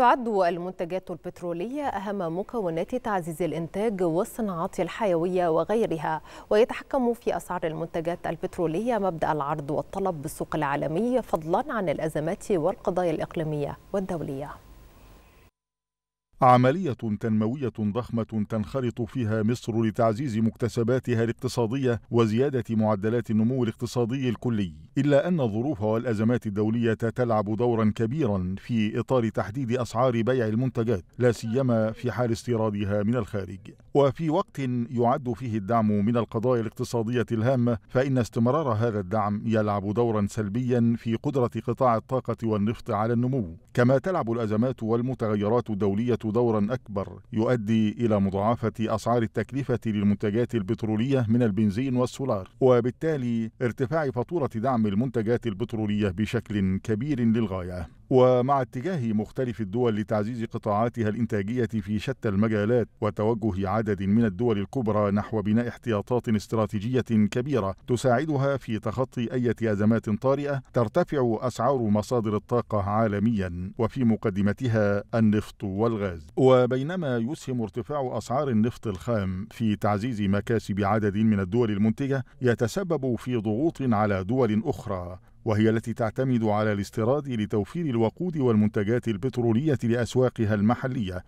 تعد المنتجات البترولية أهم مكونات تعزيز الإنتاج والصناعات الحيوية وغيرها ويتحكم في أسعار المنتجات البترولية مبدأ العرض والطلب بالسوق العالمي فضلا عن الأزمات والقضايا الإقليمية والدولية عملية تنموية ضخمة تنخرط فيها مصر لتعزيز مكتسباتها الاقتصادية وزيادة معدلات النمو الاقتصادي الكلي، إلا أن الظروف والأزمات الدولية تلعب دورا كبيرا في إطار تحديد أسعار بيع المنتجات، لا سيما في حال استيرادها من الخارج. وفي وقت يعد فيه الدعم من القضايا الاقتصادية الهامة، فإن استمرار هذا الدعم يلعب دورا سلبيا في قدرة قطاع الطاقة والنفط على النمو، كما تلعب الأزمات والمتغيرات الدولية دورا أكبر يؤدي إلى مضاعفة أسعار التكلفة للمنتجات البترولية من البنزين والسولار وبالتالي ارتفاع فاتورة دعم المنتجات البترولية بشكل كبير للغاية ومع اتجاه مختلف الدول لتعزيز قطاعاتها الإنتاجية في شتى المجالات وتوجه عدد من الدول الكبرى نحو بناء احتياطات استراتيجية كبيرة تساعدها في تخطي أي أزمات طارئة ترتفع أسعار مصادر الطاقة عالميا وفي مقدمتها النفط والغاز وبينما يسهم ارتفاع أسعار النفط الخام في تعزيز مكاسب عدد من الدول المنتجة يتسبب في ضغوط على دول أخرى وهي التي تعتمد على الاستيراد لتوفير الوقود والمنتجات البترولية لأسواقها المحلية